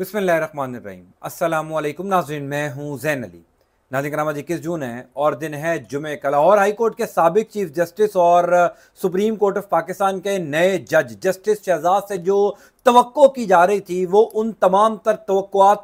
बसमीम अल्लाम नाजरीन मैं हूँ जैन अली नाजिन करामा इक्कीस जून है और दिन है जुमे का लाहौर हाई कोर्ट के सबक चीफ जस्टिस और सुप्रीम कोर्ट ऑफ पाकिस्तान के नए जज जस्टिस शहजाद से जो तो की जा रही थी वो उन तमाम तर तो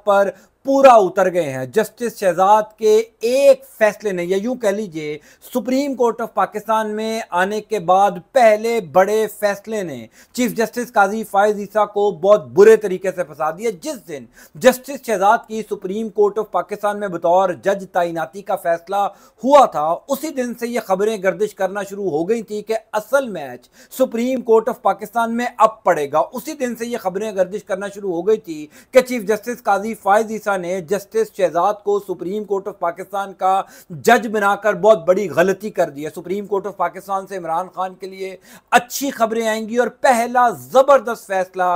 पर पूरा उतर गए हैं जस्टिस शहजाद के एक फैसले ने या यूं कह लीजिए सुप्रीम कोर्ट ऑफ पाकिस्तान में आने के बाद पहले बड़े फैसले ने चीफ जस्टिस काजी फायज ईसा को बहुत बुरे तरीके से फंसा दिया जिस दिन जस्टिस शहजाद की सुप्रीम कोर्ट ऑफ पाकिस्तान में बतौर जज तैनाती का फैसला हुआ था उसी दिन से ये खबरें गर्दिश करना शुरू हो गई थी कि असल match supreme court of Pakistan में अब पड़ेगा उसी दिन से यह खबरें गर्दिश करना शुरू हो गई थी कि चीफ जस्टिस काजी फायज ईसा शाह ने जस्टिस शहजाद को सुप्रीम कोर्ट ऑफ पाकिस्तान का जज बनाकर बहुत बड़ी गलती कर दी है सुप्रीम कोर्ट ऑफ पाकिस्तान से इमरान खान के लिए अच्छी खबरें आएंगी और पहला ज़बरदस्त फैसला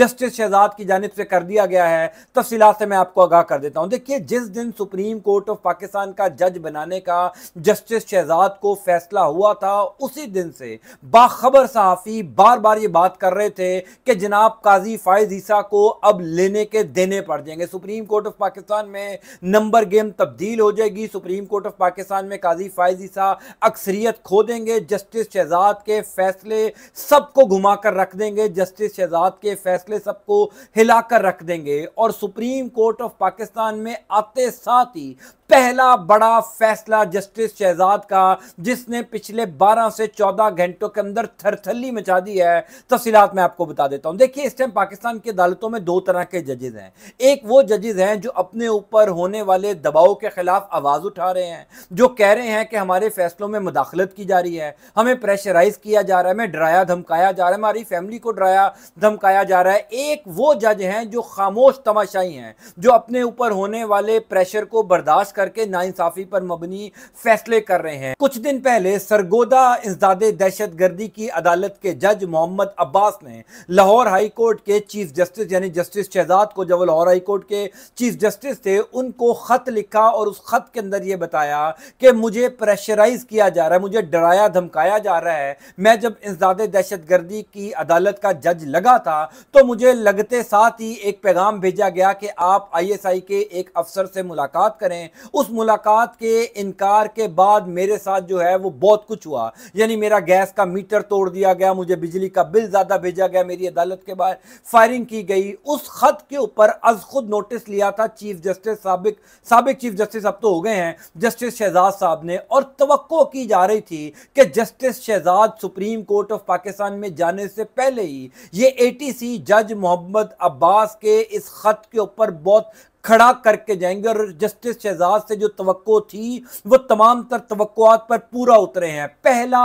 जस्टिस शहजाद की जानब से कर दिया गया है तफसीत से मैं आपको आगाह कर देता हूं देखिए जिस दिन सुप्रीम कोर्ट ऑफ पाकिस्तान का जज बनाने का जस्टिस शहजाद को फैसला हुआ था उसी दिन से बाखबर सहाफ़ी बार बार ये बात कर रहे थे कि जनाब काजी फायज ईसा को अब लेने के देने पड़ जाएंगे supreme court court of Pakistan में नंबर गेम तब्दील हो जाएगी सुप्रीम कोर्ट ऑफ पाकिस्तान में काजी फायज ईसा अक्सरियत खो देंगे जस्टिस शहजाद के फैसले सबको घुमा कर रख देंगे जस्टिस शहजाद के फैसले सबको हिलाकर रख देंगे और सुप्रीम कोर्ट ऑफ पाकिस्तान में आते साथ ही पहला बड़ा फैसला जस्टिस शहजाद का जिसने पिछले 12 से 14 घंटों के अंदर थरथली मचा दी है तफसीत मैं आपको बता देता हूं देखिए इस टाइम पाकिस्तान की अदालतों में दो तरह के जजेज हैं एक वो जजेज हैं जो अपने ऊपर होने वाले दबाव के खिलाफ आवाज़ उठा रहे हैं जो कह रहे हैं कि हमारे फैसलों में मुदाखलत की जा रही है हमें प्रेशराइज किया जा रहा है हमें डराया धमकाया जा रहा है हमारी फैमिली को डराया धमकाया जा रहा है एक वो जज हैं जो खामोश तमाशाई हैं जो अपने ऊपर होने वाले प्रेशर को बर्दाश्त करके नाइंसाफी पर मबनी फैसले कर रहे हैं कुछ दिन पहले सरगोदा इंजाद दहशत गर्दी की अदालत के जज मोहम्मद अब्बास ने लाहौर हाई कोर्ट के चीफ जस्टिस यानी जस्टिस शहजाद को जब लाहौर हाई कोर्ट के चीफ जस्टिस थे उनको खत लिखा और उस खत के अंदर यह बताया कि मुझे प्रेशराइज किया जा रहा है मुझे डराया धमकाया जा रहा है मैं जब इंजाद दहशत गर्दी की अदालत का जज लगा था तो मुझे लगते साथ ही एक पैगाम भेजा गया कि आप आईएसआई के एक अफसर से मुलाकात करें उस मुलाकात के इनकार के बाद मेरे साथ जो है वो बहुत कुछ हुआ यानी मेरा गैस का मीटर तोड़ दिया गया मुझे बिजली का बिल ज़्यादा भेजा गया मेरी अदालत के बाहर फायरिंग की गई उस खत के ऊपर अज खुद नोटिस लिया था चीफ जस्टिस सबक सबक चीफ जस्टिस अब तो हो गए हैं जस्टिस शहजाद साहब ने और तो की जा रही थी कि justice Shahzad supreme court of Pakistan में जाने से पहले ही ये एटीसी जज मोहम्मद अब्बास के इस खत के ऊपर बहुत खड़ा करके जाएंगे और जस्टिस शहजाद से जो तो थी वो तमाम तर तवक्कुआत पर पूरा उतरे हैं पहला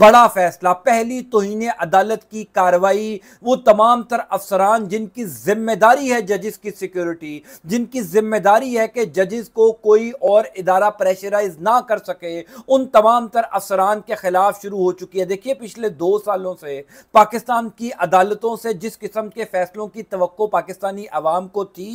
बड़ा फैसला पहली तोहन अदालत की कार्रवाई वो तमाम तर अफसरान जिनकी जिम्मेदारी है जजिस की सिक्योरिटी जिनकी जिम्मेदारी है कि जजिस को कोई और इदारा प्रेशराइज ना कर सके उन तमाम तर अफसरान के खिलाफ शुरू हो चुकी है देखिए पिछले दो सालों से पाकिस्तान की अदालतों से जिस किस्म के फैसलों की तो पाकिस्तानी आवाम को थी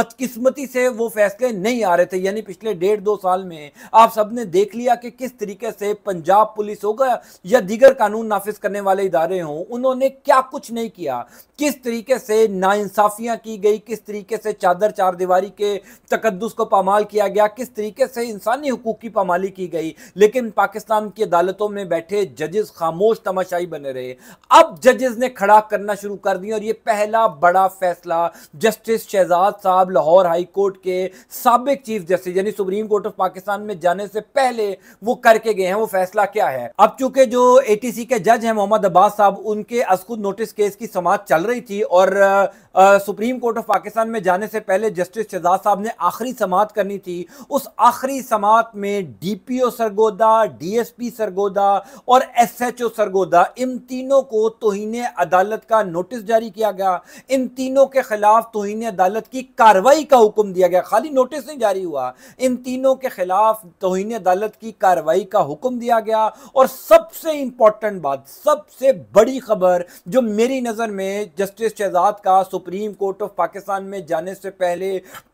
बदकिस बदकिस्मती से वो फैसले नहीं आ रहे थे यानी पिछले डेढ़ दो साल में आप सबने देख लिया कि किस तरीके से पंजाब पुलिस होगा या दीगर कानून नाफिज करने वाले इदारे हों उन्होंने क्या कुछ नहीं किया किस तरीके से नाइंसाफियां की गई किस तरीके से चादर चार दीवारी के तकदस को पामाल किया गया किस तरीके से इंसानी हकूक की पामाली की गई लेकिन पाकिस्तान की अदालतों में बैठे जजेस खामोश तमाशाई बने रहे अब जजेस ने खड़ा करना शुरू कर दिया और ये पहला बड़ा फैसला जस्टिस शहजाद साहब लाहौर लाहौर हाई कोर्ट के सबक चीफ जस्टिस यानी सुप्रीम कोर्ट ऑफ पाकिस्तान में जाने से पहले वो करके गए हैं वो फैसला क्या है अब चूंकि जो एटीसी के जज हैं मोहम्मद अब्बास साहब उनके अस्कुद नोटिस केस की समाज चल रही थी और आ, आ, सुप्रीम कोर्ट ऑफ पाकिस्तान में जाने से पहले जस्टिस शहजाद साहब ने आखिरी समात करनी थी उस आखिरी समात में डीपीओ सरगोदा डीएसपी सरगोदा और एसएचओ सरगोदा इन तीनों को तोहन अदालत का नोटिस जारी किया गया इन तीनों के खिलाफ तोहन अदालत की कार्रवाई का हुक्म दिया गया खाली नोटिस नहीं जारी हुआ इन तीनों के खिलाफ तोहन अदालत की कार्रवाई का हुक्म दिया गया और सबसे इंपॉर्टेंट बात सबसे बड़ी खबर जो मेरी नज़र में जस्टिस शहजाद का सुप्रीम कोर्ट ऑफ पाकिस्तान में जाने से पहले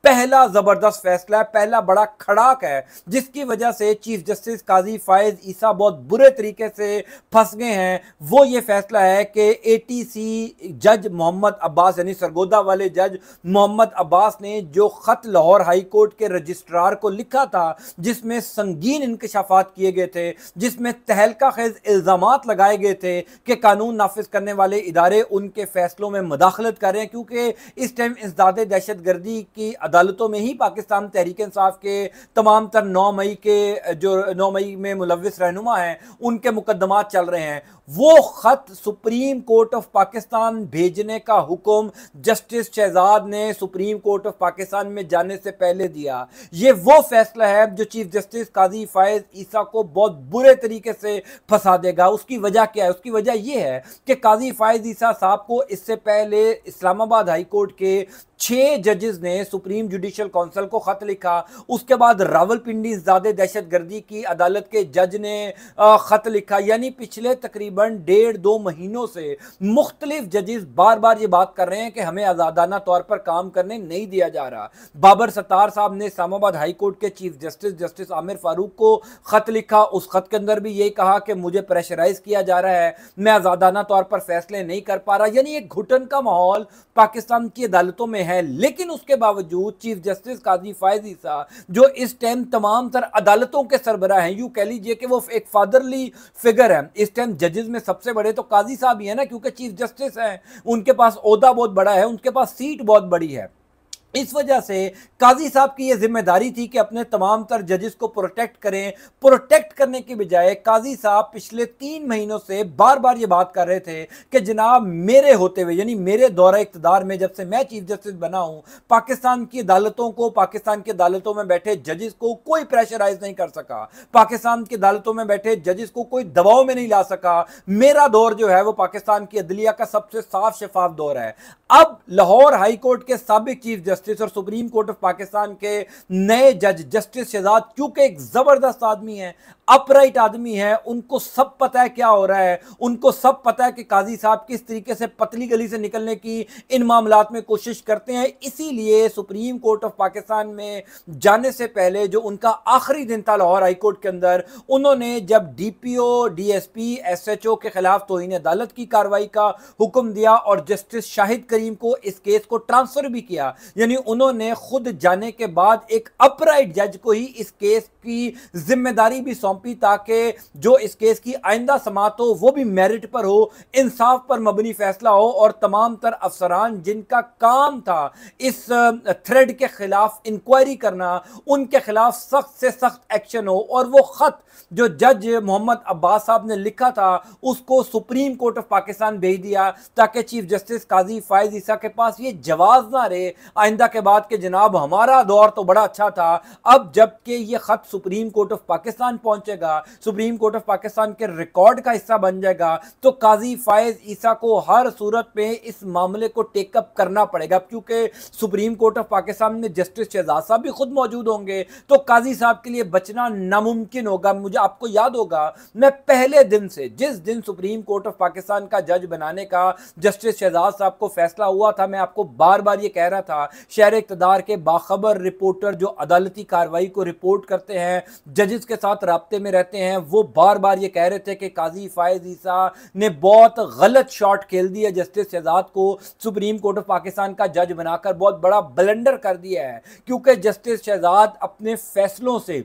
पहला ज़बरदस्त फैसला है पहला बड़ा खड़ाक है जिसकी वजह से चीफ जस्टिस काजी फायज ईसा बहुत बुरे तरीके से फंस गए हैं वो ये फैसला है कि एटीसी जज मोहम्मद अब्बास यानी सरगोदा वाले जज मोहम्मद अब्बास ने जो ख़त लाहौर हाई कोर्ट के रजिस्ट्रार को लिखा था जिसमें संगीन इंकशाफात किए गए थे जिसमें तहलका खेज इल्ज़ाम लगाए गए थे कि कानून नाफिज करने वाले इदारे उनके फैसलों में मदाखलत करें क्योंकि इस टाइम इसदाद दहशत गर्दी की अदालतों में ही पाकिस्तान तहरीक इंसाफ के तमाम तर नौ मई के जो नौ मई में मुलविस रहनुमा हैं उनके मुकदमा चल रहे हैं वो ख़त सुप्रीम कोर्ट ऑफ पाकिस्तान भेजने का हुक्म जस्टिस शहजाद ने सुप्रीम कोर्ट ऑफ पाकिस्तान में जाने से पहले दिया ये वो फैसला है जो चीफ जस्टिस काजी फायज ईसा को बहुत बुरे तरीके से फंसा देगा उसकी वजह क्या है उसकी वजह यह है कि काजी फायज ईसा साहब को इससे पहले इस्लामाबाद हाईकोर्ट के छह जजेस ने सुप्रीम जुडिशियल काउंसिल को खत लिखा उसके बाद रावलपिंडी ज़्यादा दहशत गर्दी की अदालत के जज ने ख़त लिखा यानी पिछले तकरीबन डेढ़ दो महीनों से मुख्तलिफ जजेस बार बार ये बात कर रहे हैं कि हमें आज़ादाना तौर पर काम करने नहीं दिया जा रहा बाबर सत्तार साहब ने इस्लामाबाद हाईकोर्ट के chief justice justice Aamir Farooq को ख़त लिखा उस खत के अंदर भी यही कहा कि मुझे प्रेशराइज किया जा रहा है मैं आज़ादाना तौर पर फैसले नहीं कर पा रहा यानी एक घुटन का माहौल पाकिस्तान की अदालतों में हैं लेकिन उसके बावजूद चीफ जस्टिस काजी फायज ईसा जो इस टाइम तमाम तर अदालतों के सरबरा हैं यूँ कह लीजिए कि वो एक फादरली फिगर है इस टाइम जजेस में सबसे बड़े तो काजी साहब ही है ना क्योंकि चीफ जस्टिस हैं उनके पास अहदा बहुत बड़ा है उनके पास सीट बहुत बड़ी है इस वजह से काजी साहब की ये जिम्मेदारी थी कि अपने तमाम तर जजेस को प्रोटेक्ट करें प्रोटेक्ट करने के बजाय काजी साहब पिछले तीन महीनों से बार बार ये बात कर रहे थे कि जनाब मेरे होते हुए यानी मेरे दौरा इकतदार में जब से मैं चीफ जस्टिस बना हूँ पाकिस्तान की अदालतों को पाकिस्तान की अदालतों में बैठे जजेस को कोई प्रेशराइज नहीं कर सका पाकिस्तान की अदालतों में बैठे जजेस को कोई दबाव में नहीं ला सका मेरा दौर जो है वो पाकिस्तान की अदलिया का सबसे साफ शफाफ दौर है अब लाहौर हाईकोर्ट के सबक चीफ जस्टिस जस्टिस और सुप्रीम कोर्ट ऑफ पाकिस्तान के नए जज जस्टिस शहजाद क्योंकि एक ज़बरदस्त आदमी है अपराइट आदमी है उनको सब पता है क्या हो रहा है उनको सब पता है कि काजी साहब किस तरीके से पतली गली से निकलने की इन मामला में कोशिश करते हैं इसीलिए सुप्रीम कोर्ट ऑफ पाकिस्तान में जाने से पहले जो उनका आखिरी दिन था लाहौर हाईकोर्ट के अंदर उन्होंने जब D P O D S P S H O के खिलाफ तोहन अदालत की कार्रवाई का हुक्म दिया और जस्टिस शाहिद करीम को इस केस को ट्रांसफर भी किया यानी उन्होंने खुद जाने के बाद एक अपराइट जज को ही इस केस की जिम्मेदारी भी सौंप सौंपी ताकि जो इस केस की आइंदा समात हो वो भी मेरिट पर हो इंसाफ पर मबनी फैसला हो और तमाम तर अफसरान जिनका काम था इस थ्रेड के खिलाफ इंक्वायरी करना उनके खिलाफ सख्त से सख्त एक्शन हो और वो ख़त जो जज मोहम्मद अब्बास साहब ने लिखा था उसको सुप्रीम कोर्ट ऑफ पाकिस्तान भेज दिया ताकि चीफ जस्टिस काजी फायज ईसा के पास ये जवाब ना रहे आइंदा के बाद के जनाब हमारा दौर तो बड़ा अच्छा था अब जबकि ये ख़त सुप्रीम कोर्ट ऑफ पाकिस्तान पहुंच पहुंचेगा सुप्रीम कोर्ट ऑफ पाकिस्तान के रिकॉर्ड का हिस्सा बन जाएगा तो काजी फायज ईसा को हर सूरत में इस मामले को टेकअप करना पड़ेगा क्योंकि सुप्रीम कोर्ट ऑफ पाकिस्तान में जस्टिस शहजाद साहब भी खुद मौजूद होंगे तो काजी साहब के लिए बचना नामुमकिन होगा मुझे आपको याद होगा मैं पहले दिन से जिस दिन सुप्रीम कोर्ट ऑफ पाकिस्तान का जज बनाने का जस्टिस शहजाद साहब को फैसला हुआ था मैं आपको बार बार ये कह रहा था शहर इकतदार के बाखबर रिपोर्टर जो अदालती कार्रवाई को रिपोर्ट करते हैं जजेस के साथ रबते इलाके में रहते हैं वो बार बार ये कह रहे थे कि काजी फायज ईसा ने बहुत गलत शॉट खेल दिया जस्टिस शहजाद को सुप्रीम कोर्ट ऑफ पाकिस्तान का जज बनाकर बहुत बड़ा ब्लेंडर कर दिया है क्योंकि जस्टिस शहजाद अपने फैसलों से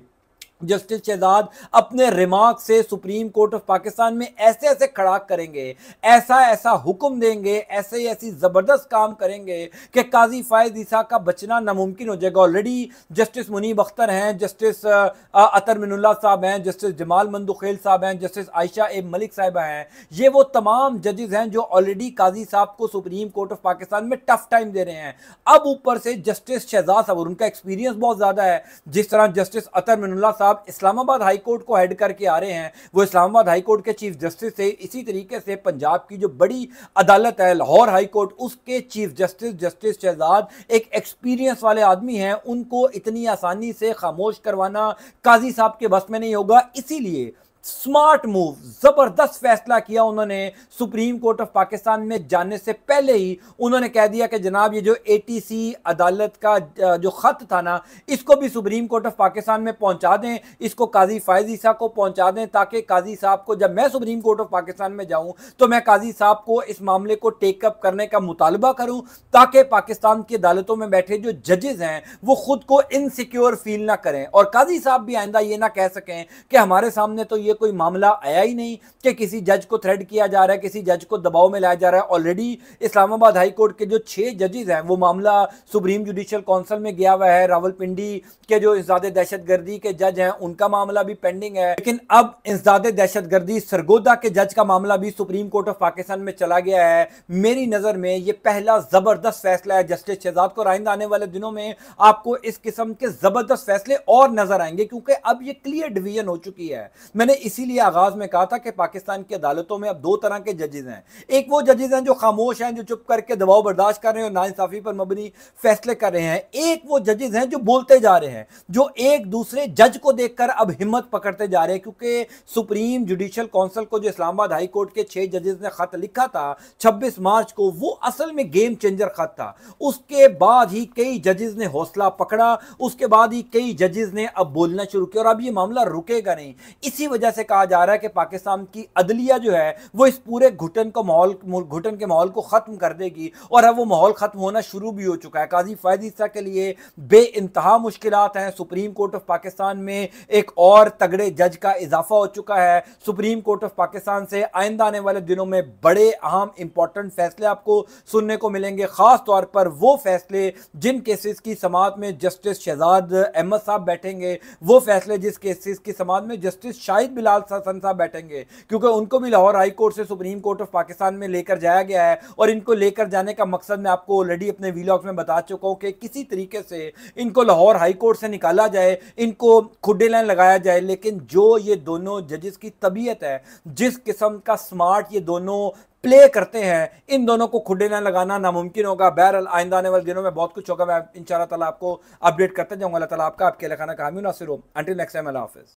जस्टिस शहजाद अपने रिमार्क से सुप्रीम कोर्ट ऑफ पाकिस्तान में ऐसे ऐसे खड़ाक करेंगे ऐसा ऐसा हुक्म देंगे ऐसे ऐसी ज़बरदस्त काम करेंगे कि काजी फ़ायद ईसा का बचना नामुमकिन हो जाएगा ऑलरेडी जस्टिस मुनीब अख्तर हैं जस्टिस अतर मिनुल्ला साहब हैं जस्टिस जमाल मंदुखेल साहब हैं जस्टिस आयशा ए मलिक साहब हैं ये वो तमाम जजेज़ हैं जो ऑलरेडी काजी साहब को सुप्रीम कोर्ट ऑफ पाकिस्तान में टफ टाइम दे रहे हैं अब ऊपर से जस्टिस शहजाद साहब और उनका एक्सपीरियंस बहुत ज़्यादा है जिस तरह जस्टिस अतर मिनुल्ला साहब साहब इस्लामाबाद हाईकोर्ट को हेड करके आ रहे हैं वो इस्लामाबाद हाईकोर्ट के चीफ जस्टिस थे इसी तरीके से पंजाब की जो बड़ी अदालत है लाहौर हाईकोर्ट उसके चीफ जस्टिस जस्टिस शहजाद एक एक्सपीरियंस वाले आदमी हैं उनको इतनी आसानी से खामोश करवाना काजी साहब के बस में नहीं होगा इसीलिए स्मार्ट मूव जबरदस्त फैसला किया उन्होंने सुप्रीम कोर्ट ऑफ पाकिस्तान में जाने से पहले ही उन्होंने कह दिया कि जनाब ये जो एटीसी अदालत का जो ख़त था ना इसको भी सुप्रीम कोर्ट ऑफ पाकिस्तान में पहुंचा दें इसको काजी फायज ईसा को पहुंचा दें ताकि काजी साहब को जब मैं सुप्रीम कोर्ट ऑफ पाकिस्तान में जाऊं तो मैं काजी साहब को इस मामले को टेकअप करने का मुतालबा करूं ताकि पाकिस्तान की अदालतों में बैठे जो जजेज़ हैं वो खुद को इनसिक्योर फील ना करें और काजी साहब भी आइंदा ये ना कह सकें कि हमारे सामने तो ये ये कोई मामला आया ही नहीं कि किसी जज को थ्रेड किया जा रहा है किसी जज को दबाव में लाया जा रहा है ऑलरेडी इस्लामाबाद हाई कोर्ट के जो छह जजेज हैं वो मामला सुप्रीम जुडिशल काउंसिल में गया हुआ है रावलपिंडी के जो इंसाद दहशतगर्दी के जज हैं उनका मामला भी पेंडिंग है लेकिन अब इंसाद दहशतगर्दी सरगोदा के जज का मामला भी सुप्रीम कोर्ट ऑफ पाकिस्तान में चला गया है मेरी नज़र में ये पहला ज़बरदस्त फैसला है जस्टिस शहजाद को आइंदा आने वाले दिनों में आपको इस किस्म के ज़बरदस्त फैसले और नज़र आएंगे क्योंकि अब ये क्लियर डिवीजन हो चुकी है मैंने इसीलिए आगाज में कहा था कि पाकिस्तान की अदालतों में अब दो तरह के जजेज हैं एक वो जजेज हैं जो खामोश हैं जो चुप करके दबाव बर्दाश्त कर रहे हैं और नाानसाफ़ी पर मबनी फैसले कर रहे हैं एक वो जजेज हैं जो बोलते जा रहे हैं जो एक दूसरे जज को देखकर अब हिम्मत पकड़ते जा रहे हैं क्योंकि सुप्रीम जुडिशल काउंसिल को जो इस्लामाबाद हाईकोर्ट के छह जजेज ने ख़त लिखा था छब्बीस मार्च को वो असल में गेम चेंजर ख़त था उसके बाद ही कई जजेज ने हौसला पकड़ा उसके बाद ही कई जजेज ने अब बोलना शुरू किया और अब ये मामला रुकेगा नहीं इसी वजह वजह से कहा जा रहा है कि पाकिस्तान की अदलिया जो है वो इस पूरे घुटन को माहौल घुटन के माहौल को ख़त्म कर देगी और अब वो माहौल ख़त्म होना शुरू भी हो चुका है काजी फैज के लिए बे इंतहा मुश्किल हैं सुप्रीम कोर्ट ऑफ पाकिस्तान में एक और तगड़े जज का इजाफा हो चुका है सुप्रीम कोर्ट ऑफ पाकिस्तान से आइंदा आने वाले दिनों में बड़े अहम इंपॉर्टेंट फैसले आपको सुनने को मिलेंगे ख़ास तौर पर वो फैसले जिन केसेस की समात में जस्टिस शहजाद अहमद साहब बैठेंगे वो फैसले जिस केसेस की समात में जस्टिस शाहिद बिलाल हसन साहब बैठेंगे क्योंकि उनको भी लाहौर हाई कोर्ट से सुप्रीम कोर्ट ऑफ पाकिस्तान में लेकर जाया गया है और इनको लेकर जाने का मकसद मैं आपको ऑलरेडी अपने वीलॉग में बता चुका हूँ कि किसी तरीके से इनको लाहौर हाई कोर्ट से निकाला जाए इनको खुडे लाइन लगाया जाए लेकिन जो ये दोनों जजेस की तबीयत है जिस किस्म का स्मार्ट ये दोनों प्ले करते हैं इन दोनों को खुडे ना लगाना नामुमकिन होगा बहरअल आइंदा आने वाले दिनों में बहुत कुछ होगा मैं इन ताला आपको अपडेट करते जाऊंगा अल्लाह तला आपका आपके लखाना कहा नासिर हो अंटिल नेक्स्ट टाइम अल्लाह हाफिज़